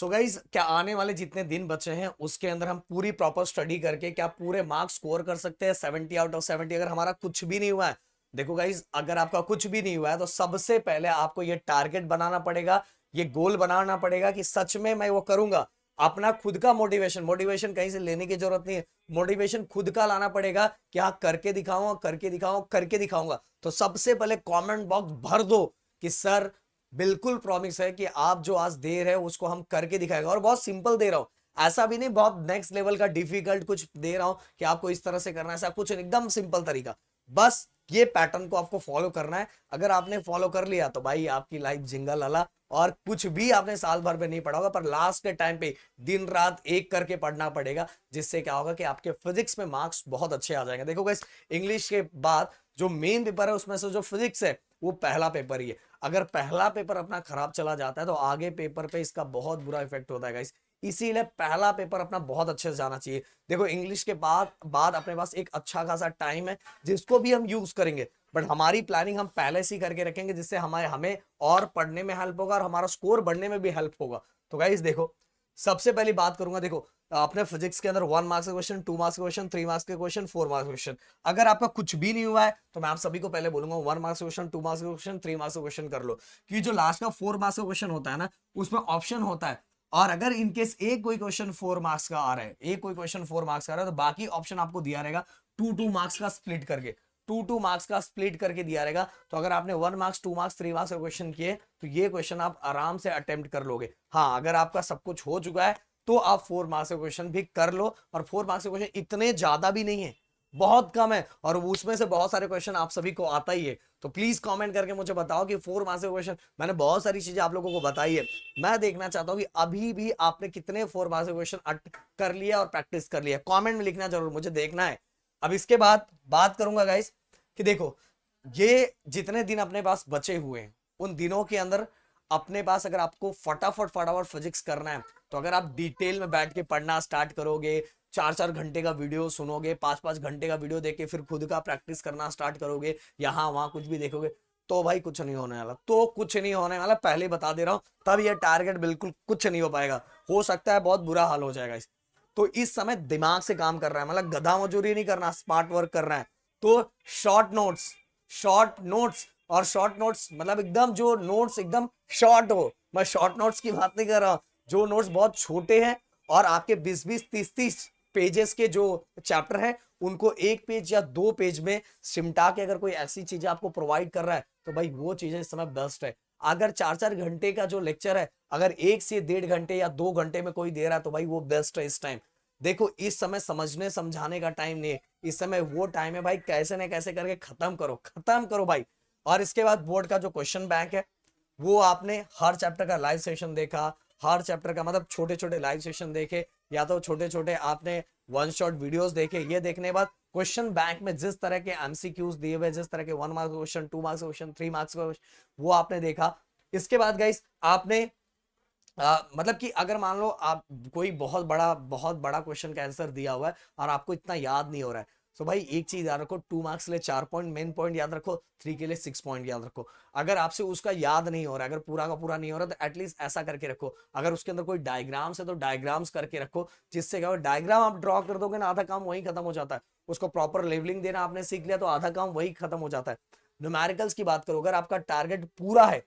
सो so guys क्या आने वाले जितने दिन बचे हैं उसके अंदर हम पूरी प्रॉपर स्टडी करके क्या पूरे मार्क्स स्कोर कर सकते हैं सेवेंटी आउट ऑफ सेवेंटी अगर हमारा कुछ भी नहीं हुआ है देखो गाइज अगर आपका कुछ भी नहीं हुआ है तो सबसे पहले आपको ये टारगेट बनाना पड़ेगा ये गोल बनाना पड़ेगा कि सच में मैं वो करूंगा अपना खुद का मोटिवेशन मोटिवेशन कहीं से लेने की जरूरत नहीं है मोटिवेशन खुद का लाना पड़ेगा कि हाँ करके दिखाऊंगा करके दिखाऊंगा करके दिखाऊंगा तो सबसे पहले कमेंट बॉक्स भर दो कि सर बिल्कुल प्रॉमिस है कि आप जो आज दे रहे हो उसको हम करके दिखाएगा और बहुत सिंपल दे रहा हूँ ऐसा भी नहीं बहुत नेक्स्ट लेवल का डिफिकल्ट कुछ दे रहा हूँ कि आपको इस तरह से करना है ऐसा कुछ एकदम सिंपल तरीका बस ये पैटर्न को आपको फॉलो करना है अगर आपने फॉलो कर लिया तो भाई आपकी लाइफ जिंगल अला और कुछ भी आपने साल भर में नहीं पढ़ा होगा पर लास्ट के टाइम पे दिन रात एक करके पढ़ना पड़ेगा जिससे क्या होगा कि आपके फिजिक्स में मार्क्स बहुत अच्छे आ जाएंगे देखो इस इंग्लिश के बाद जो मेन पेपर है उसमें से जो फिजिक्स है वो पहला पेपर ही है अगर पहला पेपर अपना खराब चला जाता है तो आगे पेपर पे इसका बहुत बुरा इफेक्ट होता है इसीलिए पहला पेपर अपना बहुत अच्छे से जाना चाहिए देखो इंग्लिश के बाद बाद अपने पास एक अच्छा खासा टाइम है जिसको भी हम यूज करेंगे बट हमारी प्लानिंग हम पहले से ही करके रखेंगे जिससे हमारे हमें और पढ़ने में हेल्प होगा और हमारा स्कोर बढ़ने में भी हेल्प होगा तो गाइज देखो सबसे पहली बात करूंगा देखो आपने फिजिक्स के अंदर वन मार्क्स का क्वेश्चन टू मार्क्स का क्वेश्चन थ्री मार्क्स के क्वेश्चन फोर मार्क्स का क्वेश्चन अगर आपका कुछ भी नहीं हुआ है तो मैं आप सभी को पहले बोलूंगा one marks question two marks का क्वेश्चन थ्री मार्क्स का क्वेश्चन कर लो कि जो लास्ट का फोर मार्क्स का क्वेश्चन होता है ना उसमें ऑप्शन होता है और अगर इनकेस एक कोई क्वेश्चन फोर मार्क्स का आ रहा है एक कोई क्वेश्चन फोर मार्क्स का आ रहा है तो बाकी ऑप्शन आपको दिया रहेगा टू टू मार्क्स का स्प्लिट करके टू टू मार्क्स का स्प्लिट करके दिया रहेगा तो अगर आपने one marks two marks three marks का क्वेश्चन किए तो ये क्वेश्चन आप आराम से अटेम्प्ट कर लोगे हाँ अगर आपका सब कुछ हो चुका है तो आप फोर मार्क्स का क्वेश्चन भी कर लो और फोर मार्क्स के क्वेश्चन इतने ज्यादा भी नहीं है बहुत कम है और उसमें से बहुत सारे क्वेश्चन आप सभी को आता ही है तो प्लीज कमेंट करके मुझे बताओ कि फोर मार्क्स के क्वेश्चन मैंने बहुत सारी चीजें आप लोगों को बताई है मैं देखना चाहता हूँ कि अभी भी आपने कितने फोर मार्क्स के क्वेश्चन कर लिया और प्रैक्टिस कर लिया कॉमेंट में लिखना जरूर मुझे देखना है अब इसके बाद बात करूंगा गाइस कि देखो ये जितने दिन अपने पास बचे हुए हैं उन दिनों के अंदर अपने पास अगर आपको फटाफट फटाफट फिजिक्स करना है तो अगर आप डिटेल में बैठ के पढ़ना स्टार्ट करोगे चार चार घंटे का वीडियो सुनोगे पांच पांच घंटे का वीडियो देख के फिर खुद का प्रैक्टिस करना स्टार्ट करोगे यहाँ वहां कुछ भी देखोगे तो भाई कुछ नहीं होने वाला तो कुछ नहीं होने वाला पहले बता दे रहा हूँ तब ये टारगेट बिल्कुल कुछ नहीं हो पाएगा हो सकता है बहुत बुरा हाल हो जाएगा इस तो इस समय दिमाग से काम कर रहा है मतलब गधा मजूरी नहीं करना स्मार्ट वर्क कर रहा है तो शॉर्ट नोट्स शॉर्ट नोट्स और शॉर्ट नोट्स मतलब एकदम जो नोट्स एकदम शॉर्ट हो मैं शॉर्ट नोट्स की बात नहीं कर रहा हूँ जो नोट्स बहुत छोटे हैं और आपके बीस बीस तीस तीस पेजेस के जो चैप्टर हैं उनको एक पेज या दो पेज में सिमटा के अगर कोई ऐसी चीज आपको प्रोवाइड कर रहा है तो भाई वो चीजें इस समय बेस्ट है अगर चार चार घंटे का जो लेक्चर है अगर एक से डेढ़ घंटे या दो घंटे में कोई दे रहा है तो भाई वो बेस्ट है इस टाइम देखो इस समय समझने समझाने का टाइम नहीं है इस समय वो टाइम है भाई कैसे न कैसे करके खत्म करो खत्म करो भाई और इसके बाद बोर्ड का जो क्वेश्चन बैंक है वो आपने हर चैप्टर का लाइव सेशन देखा हर चैप्टर का मतलब छोटे छोटे लाइव सेशन देखे या तो छोटे छोटे आपने वन शॉट वीडियोस देखे ये देखने के बाद क्वेश्चन बैंक में जिस तरह के एमसीक्यूज दिए हुए जिस तरह के one marks question two marks question three marks question वो आपने देखा इसके बाद गाइस आपने आ, मतलब कि अगर मान लो आप कोई बहुत बड़ा बहुत बड़ा क्वेश्चन का आंसर दिया हुआ है और आपको इतना याद नहीं हो रहा है तो भाई एक चीज याद रखो टू मार्क्स के लिए चार पॉइंट मेन पॉइंट याद रखो थ्री के लिए सिक्स पॉइंट याद रखो अगर आपसे उसका याद नहीं हो रहा अगर पूरा का पूरा नहीं हो रहा तो एटलीस्ट ऐसा करके रखो अगर उसके अंदर कोई डायग्राम्स है तो डायग्राम्स करके रखो जिससे क्या डायग्राम आप ड्रॉ कर दोगे ना आधा काम वही खत्म हो जाता है उसको प्रॉपर लेवलिंग देना आपने सीख लिया तो आधा काम वही खत्म हो जाता है न्यूमेरिकल्स की बात करो अगर आपका टारगेट पूरा है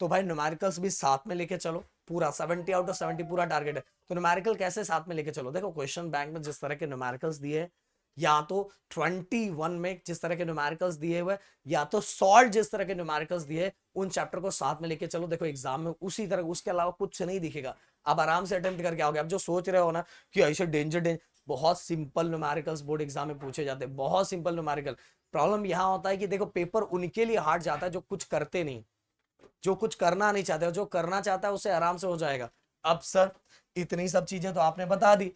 तो भाई न्यूमेरिकल्स भी साथ में लेके चलो पूरा सेवेंटी आउट ऑफ सेवेंटी पूरा टारगेट है तो न्यूमेरिकल कैसे साथ में लेके चलो देखो क्वेश्चन बैंक में जिस तरह के न्यूमेरिकल्स दिए हैं या तो 21 में जिस तरह के न्यूमेरिकल्स दिए हुए या तो सॉल्ट जिस तरह के न्यूमेरिकल्स दिए उन चैप्टर को साथ में लेके चलो देखो एग्जाम में उसी तरह उसके अलावा कुछ नहीं दिखेगा आप आराम से अटेम्प्ट करके आओगे आप जो सोच रहे हो ना कि ऐसे डेंजर डेंजर बहुत सिंपल न्यूमेरिकल्स बोर्ड एग्जाम में पूछे जाते हैं बहुत सिंपल न्यूमेरिकल प्रॉब्लम यहाँ होता है कि देखो पेपर उनके लिए हार्ड जाता है जो कुछ करते नहीं जो कुछ करना नहीं चाहते जो करना चाहता है उसे आराम से हो जाएगा अब सर इतनी सब चीजें तो आपने बता दी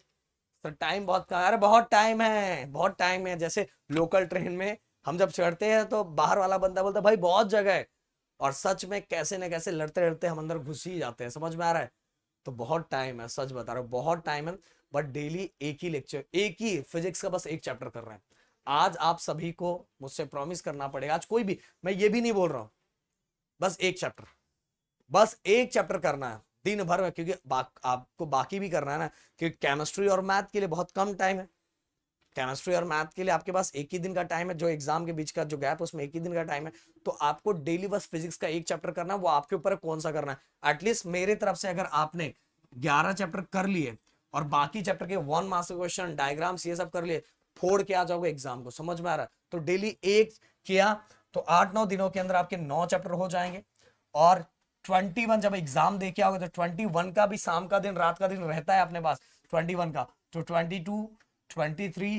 तो टाइम बहुत कम अरे बहुत टाइम है बहुत टाइम है जैसे लोकल ट्रेन में हम जब चढ़ते हैं तो बाहर वाला बंदा बोलता भाई बहुत जगह है और सच में कैसे न कैसे लड़ते लड़ते हम अंदर घुस ही जाते हैं समझ में आ रहा है तो बहुत टाइम है सच बता रहा हूँ बहुत टाइम है बट डेली एक ही लेक्चर एक ही फिजिक्स का बस एक चैप्टर कर रहे हैं आज आप सभी को मुझसे प्रॉमिस करना पड़ेगा आज कोई भी मैं ये भी नहीं बोल रहा हूँ बस एक चैप्टर बस एक चैप्टर करना है दिन भर में क्योंकि बा, आपको बाकी भी करना है ना क्योंकि केमिस्ट्री और मैथ के लिए बहुत कम टाइम है केमिस्ट्री और मैथ के लिए आपके पास एक ही दिन का टाइम है जो एग्जाम के बीच का जो गैप है उसमें एक ही दिन का टाइम है तो आपको डेली बस फिजिक्स का एक चैप्टर करना है वो आपके ऊपर कौन सा करना है एटलीस्ट मेरे तरफ से अगर आपने ग्यारह चैप्टर कर लिए और बाकी चैप्टर के वन मार्क्स क्वेश्चन डायग्राम्स ये सब कर लिए फोड़ के आ जाओगे एग्जाम को समझ में आ रहा है तो डेली एक किया तो आठ नौ दिनों के अंदर आपके नौ चैप्टर हो जाएंगे और ट्वेंटी वन जब एग्जाम देखे आओगे तो ट्वेंटी वन का भी शाम का दिन रात का दिन रहता है अपने पास ट्वेंटी वन का तो twenty two twenty three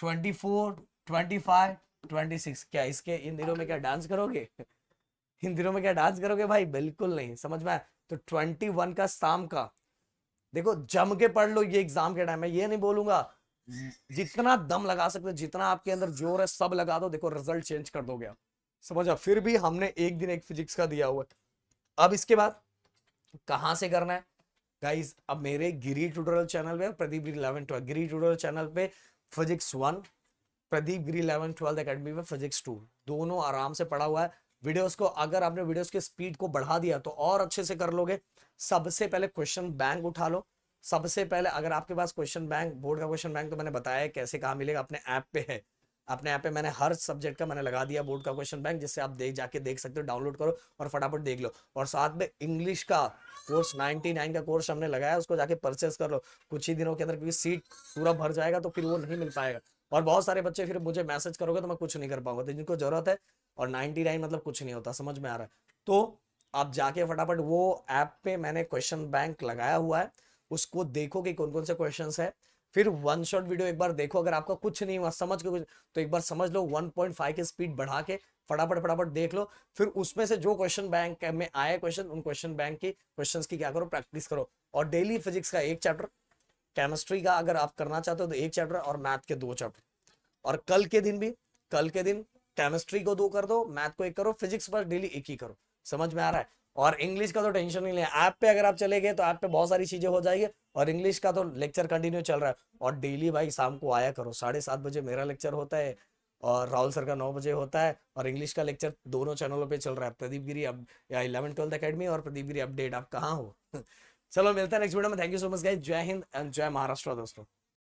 twenty four twenty five twenty six क्या इसके इन दिनों में क्या डांस करोगे इन दिनों में क्या डांस करोगे भाई बिल्कुल नहीं समझ में तो ट्वेंटी वन का शाम का देखो जम के पढ़ लो ये एग्जाम के टाइम में ये नहीं बोलूंगा जितना दम लगा सकते हो जितना आपके अंदर जोर है सब लगा दो देखो रिजल्ट चेंज कर दोगे आप समझा फिर भी हमने एक दिन एक फिजिक्स का दिया हुआ है अब इसके बाद कहाँ से करना है गाइज अब मेरे गिरी ट्यूटोरियल चैनल पे Pradeep Giri eleven twelve Giri tutorial channel पे physics one Pradeep Giri eleven twelfth academy में फिजिक्स टू दोनों आराम से पढ़ा हुआ है वीडियोस को अगर आपने वीडियोस के स्पीड को बढ़ा दिया तो और अच्छे से कर लोगे सबसे पहले क्वेश्चन बैंक उठा लो सबसे पहले अगर आपके पास क्वेश्चन बैंक बोर्ड का क्वेश्चन बैंक तो मैंने बताया कैसे कहा मिलेगा अपने ऐप पे है अपने यहाँ पे मैंने हर सब्जेक्ट का मैंने लगा दिया बोर्ड का क्वेश्चन बैंक जिससे आप देख जाके देख सकते हो डाउनलोड करो और फटाफट देख लो और साथ में इंग्लिश का कोर्स 99 का कोर्स हमने लगाया उसको जाके परचेस कर लो कुछ ही दिनों के अंदर क्योंकि सीट पूरा भर जाएगा तो फिर वो नहीं मिल पाएगा और बहुत सारे बच्चे फिर मुझे मैसेज करोगे तो मैं कुछ नहीं कर पाऊंगा तो जिनको जरूरत है और नाइनटी मतलब कुछ नहीं होता समझ में आ रहा है तो आप जाके फटाफट वो ऐप पे मैंने क्वेश्चन बैंक लगाया हुआ है उसको देखो कि कौन कौन से क्वेश्चन है फिर वन शॉट वीडियो एक बार देखो अगर आपका कुछ नहीं हुआ समझ के कुछ तो एक बार समझ लो 1.5 की स्पीड बढ़ा के फटाफट फटाफट देख लो फिर उसमें से जो क्वेश्चन बैंक में आए क्वेश्चन उन क्वेश्चन बैंक की क्वेश्चन की क्या करो प्रैक्टिस करो और डेली फिजिक्स का एक चैप्टर केमिस्ट्री का अगर आप करना चाहते हो तो एक चैप्टर और मैथ के दो चैप्टर और कल के दिन भी कल के दिन केमिस्ट्री को दो कर दो मैथ को एक करो फिजिक्स पर डेली एक ही करो समझ में आ रहा है और इंग्लिश का तो टेंशन नहीं लें ऐप पे अगर आप चले गए तो ऐप पे बहुत सारी चीज़ें हो जाएगी और इंग्लिश का तो लेक्चर कंटिन्यू चल रहा है और डेली भाई शाम को आया करो साढ़े सात बजे मेरा लेक्चर होता है और राहुल सर का नौ बजे होता है और इंग्लिश का लेक्चर दोनों चैनलों पे चल रहा है प्रदीप गिरी अब या इलेवन ट्वेल्थ अकेडमी और प्रदीप गिरी अपडेट आप कहाँ हो चलो मिलता है नेक्स्ट वीडियो में thank you so much guys जय हिंद एंड जय महाराष्ट्र दोस्तों